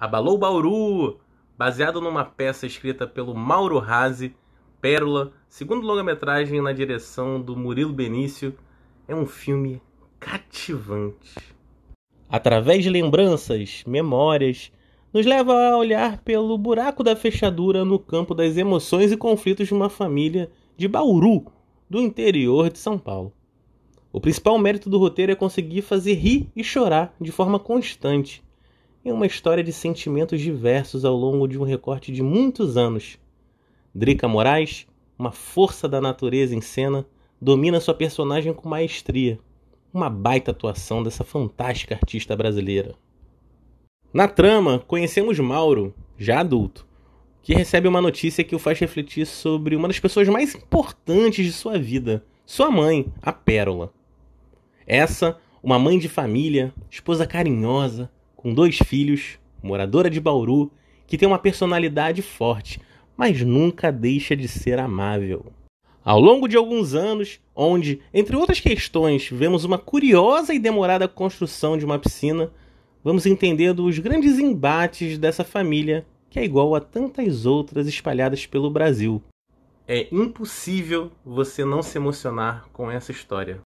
Abalou Bauru, baseado numa peça escrita pelo Mauro Razzi, Pérola, segundo longa-metragem na direção do Murilo Benício, é um filme cativante. Através de lembranças, memórias, nos leva a olhar pelo buraco da fechadura no campo das emoções e conflitos de uma família de Bauru, do interior de São Paulo. O principal mérito do roteiro é conseguir fazer rir e chorar de forma constante, em uma história de sentimentos diversos ao longo de um recorte de muitos anos. Drica Moraes, uma força da natureza em cena, domina sua personagem com maestria. Uma baita atuação dessa fantástica artista brasileira. Na trama, conhecemos Mauro, já adulto, que recebe uma notícia que o faz refletir sobre uma das pessoas mais importantes de sua vida, sua mãe, a Pérola. Essa, uma mãe de família, esposa carinhosa, com dois filhos, moradora de Bauru, que tem uma personalidade forte, mas nunca deixa de ser amável. Ao longo de alguns anos, onde, entre outras questões, vemos uma curiosa e demorada construção de uma piscina, vamos entendendo os grandes embates dessa família, que é igual a tantas outras espalhadas pelo Brasil. É impossível você não se emocionar com essa história.